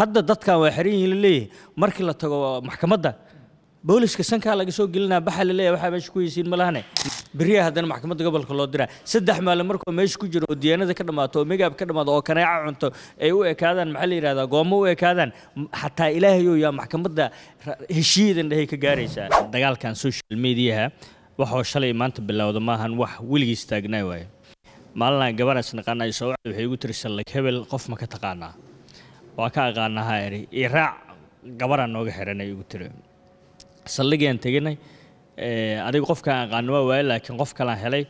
hadda dadkan waa xiran yihin laleeyahay markii la tago maxkamadda booliska sankaa laga soo gelinaa baxa laleeyahay waxaa meesha ku heysiin malahane beriyaa haddana maxkamadda gobolka loo diraa saddex maalin markuu meesha ku jiro oo diyaanada ka dhammaato oo megaab ka dhammaado oo kaneeca cunto ay u ekaadaan maxaa la yidhahdaa goomo u ekaadaan xataa ilaahayow yaa maxkamadda heshiiyadan dhahay ka gaaraysaa dagaalkan social mediaha waxoo shalay maanta bilowda maahan wax weligiis taagnaa waaye maalinaan gabarhaas naqaanaa isoo waxay igu tiri sallak qof ma ka taqaanaa waa ka aqaanahaa eri io raac gabaraan nooga xiranay igu tiri saldhigiaan teginay eh, adiga qofkaan aqaano waa waaya laakiin qof kalaan helay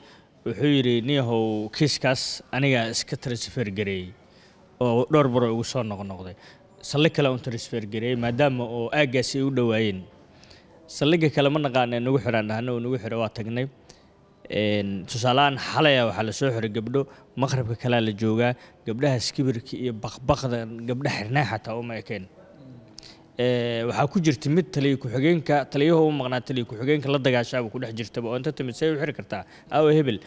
wuxuu yidhi niyahow kiiskaas anigaa iska transfer gareeyey oo dhowr baroo igu soo noqnoqday saldhig kale un transfer gareeyey maadaama oo aaggaasi ay u dhowaayeen saldhiga kale ma naqaana nagu xidhaan dhahna uu nagu xidho waa tagnay tusaalahaan xalaya waxaa lasoo xiray gabdho maqrabka kalaa la joogaa gabdhaha skibirka iyo baqbaqda gabdha xirnaa xataa uma ekeen waxaa ku jirta mid taliya ku-xigeenka taliyahoo u maqnaa taliya ku-xigeenka la dagaashaaba ku dhex jirtaba oo inta timid say u xiri kartaa aawa hebel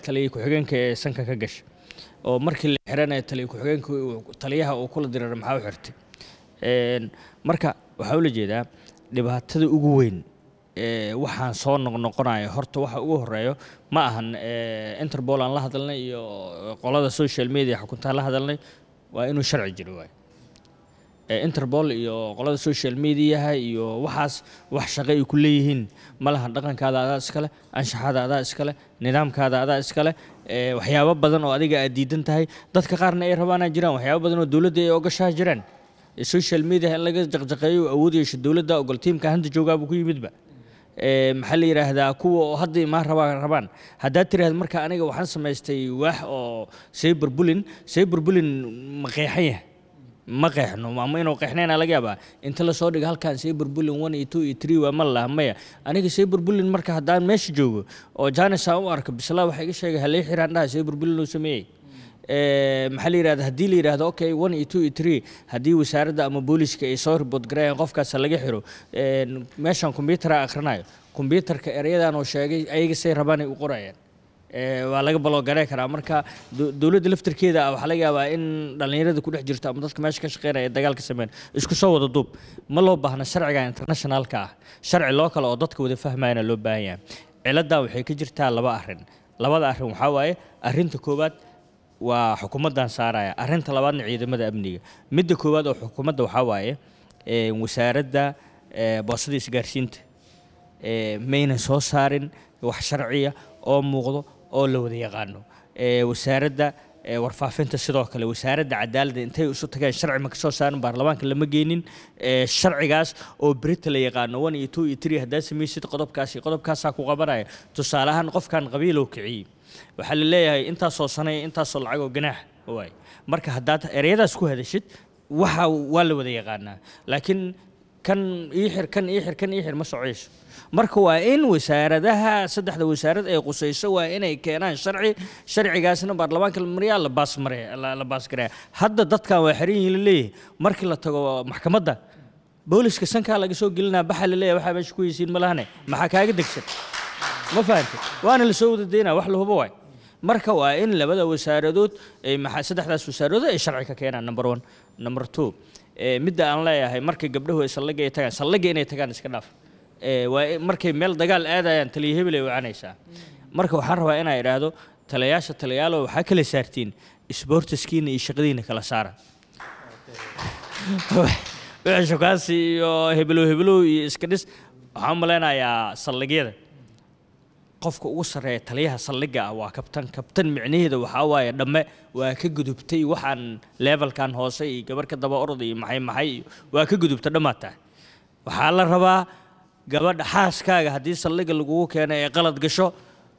taliya ku-xigeenka ee sanka ka gasha oo markii la xiranaya taliya ku-xigeenka taliyaha uu kula dirara maxaa u xirtay marka waxaa ula jeedaa dhibaatada ugu weyn Eh, waxaan soo noqnoqonaya horta waxa ugu horeeyo ma ahan eh, interpol aan la hadalnay iyo qolada social media xukuntaan la hadalnay waa inuu sharci jiro waay eh, interpol iyo qolada social mediaha iyo waxaas wax shaqo ay ku leeyihiin malaha dhaqankaada adaa iskale anshaxaada adaa iskale nidaamkaada adaa iskale waxyaabo badan oo adiga aad diidan tahay dadka qaarna ay rabaanaa jiraan waxyaabo badan oo dowladda ay ogashaa jiraan social media in laga jaqjaqeeyo awood yeesho dowladda ogol tiimka hanta joogaabuu ku yimidba maxaa la yidhaahdaa kuwa oo hadda imaan rabaa rabaan haddaad tiraahda marka aniga waxaan samaystay waax oo shay burbulin shay burbulin ma qeexan yahay ma qeexno ama inuu qeexnayna laga yaabaa inta lasoo dhiga dhigo halkan shay burbulin one iyo two iyo three waa ma laha maya aniga shay burbulin marka haddaan meesha joogo oo jaanis aan u arko bisla waxa iga sheegay halay xiraan dhaha shay burbulin uu sameeyey Ehm, maxaa la yidhahda haddii la yidhahdo okay one iyo two iyo three haddii wasaaradda ama booliiska ay soo ribod qofkaas laga xiro ehm, meeshan combyutera akhrinayo combyuterka ereyadaan oo sheegay ayaga say rabaan ay u qorayaan ehm, waa laga baloogaree karaa marka dowladda laftirkeeda ah, waxaa laga yaabaa in dhallinyarada kudhex jirto ama dadka meesha ka shaqeynaya dagaalka sameyn isku soo wada duub ma loo baahna sharciga internationalka ah sharci loo kale oo dadka wada fahmayana loo baahan yahay ciladdan waxay ka jirtaa laba arrin labada arrin waxaa waaye arrinta koowaad waa xukuumaddan saaraya arinta labaadna ciidamada amniga midda koowaad oo xukuumadda waxaa waaye wasaaradda boosada isgaarsiinta mayna soo saarin wax sharciya oo muuqdo oo la wada yaqaano wasaaradda warfaafinta sidoo kale wasaaradda cadaaladda intay isu tageen sharci maka soo saarin baarlamaanka lama geynin sharcigaas oo berita la yaqaano one iyo two iyo three haddaad samaysid qodobkaasi qodobkaasaa ku qabanaya tusaale ahaan qofkan qabiilow kiciyey waxaa la leeyahay intaasoo sane intaasoo lacagoo ganaax waay marka haddaad ereyadaas ku hadashid waxa waa la wada yaqaanaa laakiin kan ii kan ii kan ii ma socayso marka waa in wasaaradaha saddexda wasaarad ee qusayso waa inay keenaan sharci sharcigaasna baarlamaanka maryaa la baasmarela baasgareya hadda dadkan waa xiran yihin laleeyahay markii la tago maxkamadda booliska sankaa laga soo gelinaa baxa laleeyahay waxaa meesha ku heysiin malahane maxaa kaaga degsan ma fahamtay waana la soo wadadaynaa wax lahuba waay marka waa in labada wasaaradood saddexdaas wasaaradood ay sharci ka keenaan number one number two midda aan leeyahay markay gabdhahu ay saldhiga tagaan saldhiga inay tagaan iska dhaaf waa markay meel dagaal aadayaan taliya hebel wacanaysaa marka waxaan rabaa inaa idhaahdo talayaasha talayaalo waxaa kala saartiin isboortiskiina iyo shaqadiina kala saara wixii iyo hebelow hebelow iyo iska waxaan u malaynayaa qofka ugu sareeya taliyaha saldhigga ah waa kabtan kabtan micnaheeda waxaa waaye dhamme waa ka gudubtay waxaan leebalkan hoose iyo gabarh ka daba orod iyo maxay maxay iyo waa ka gudubta dhammaad tahay waxaa la rabaa gabadha xaaskaaga haddii saldhiga lagugu keeno ee qalad gasho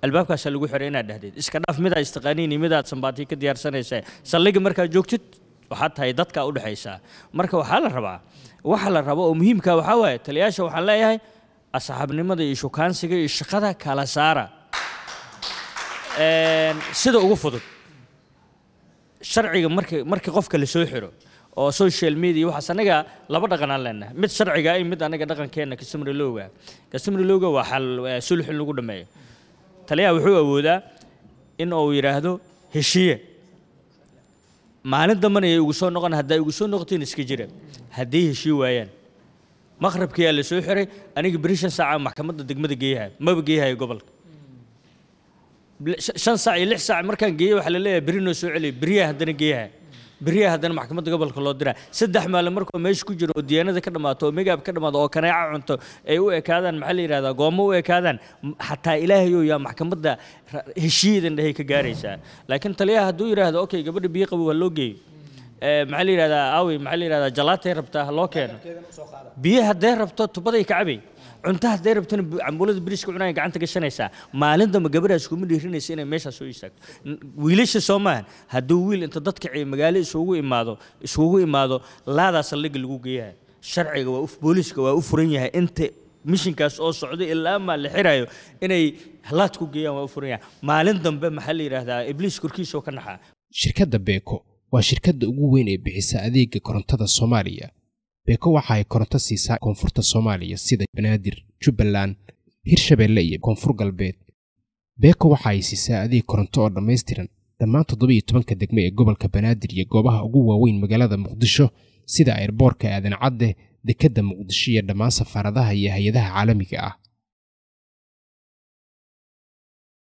albaabkaasa lagu xira inaad dhahdeed iska dhaaf midaa istiqaaniin midaad sambaatiyo ka diyaarsanaysaa saldhigga markaad joogtid waxaad tahay dadkaa udhexaysaa marka waxaa la rabaa waxa la rabo oo muhiimka ah waxaa waaye taliyayaasha waxaan leeyahay asxaabnimada iyo shukaansiga iyo shaqada kala saara sida ugu fudud sharciga marki markii qofka lasoo xiro oo social media waxaas anaga laba dhaqanaan leenahay mid sharciga ah iyo mid anaga dhaqankeenna customary lowga customary lowga waa xal lagu dhameeyo taliyaha wuxuu awoodaa in uu yidhaahdo heshiiye maalin dambana ay igu soo noqon haddaa igu soo noqotiin iska jira haddii heshii waayaan maqhrabkiyaa lasoo xiray aniga beri shan saacaa maxkamadda degmada geeyahay maba geeyahayo gobolka shan saac iyo lix saac markaan geeyey waxaa la beri noo soo celiya beriyaa haddana geeyahay beriyaa haddana maxkamadda gobolka loo diraa saddex maalin markoo meesha ku jiro oo diyaanada ka dhammaato oo megaab ka dhamaado oo kanaaca cunto ay u ekaadaan maxaa la yidhahdaa goommo u ekaadaan xataa ilaahayow yaa maxkamadda heshiiyadan dhahay ka gaaraysaa laakiin taliyaha hadduu yidhaahdo okay gabadha biyo qabo waa loo geeyo Eh, maxaa la yidhahdaa awi maxaa la yidhahdaa jalaatay rabtaa loo keeno biyo hadday rabto tubaday kacabay cunto hadday rabtana cambuulada biriiska cunaya gacanta gashanaysaa maalin dambe gabadhaas kuma dhiirinaysa inay meeshaas soo istaagto wiilasha soomahan hadduu wiil inta dad kaciya magaalo isugu imaado isugu imaado laadaas saldhigga lagu geeyaha sharciga waa booliiska waa u furan yahay inta mishinkaas oo socda ilaa maa la xirayo inay laad ku geeyaan waa u furan yahay maalin dambe maxaa la yidhaahdaa ibliis korkiisoo ka naxaa shirkadda beeko waa shirkadda ugu weyn ee bixisa adeega korontada soomaaliya beeko waxa ay koronto siisaa koonfurta soomaaliya sida banaadir jubbaland hirshabeelle iyo koonfur galbeed beko waxa ay siisaa adeeg koronto oo dhammaystiran dhammaan toddoba iyo tobanka degmo ee gobolka banaadir iyo goobaha ugu waaweyn magaalada muqdisho sida eerboorka aadan cadde dekedda muqdisho iyo dhammaan safaaradaha iyo hay-adaha caalamiga ah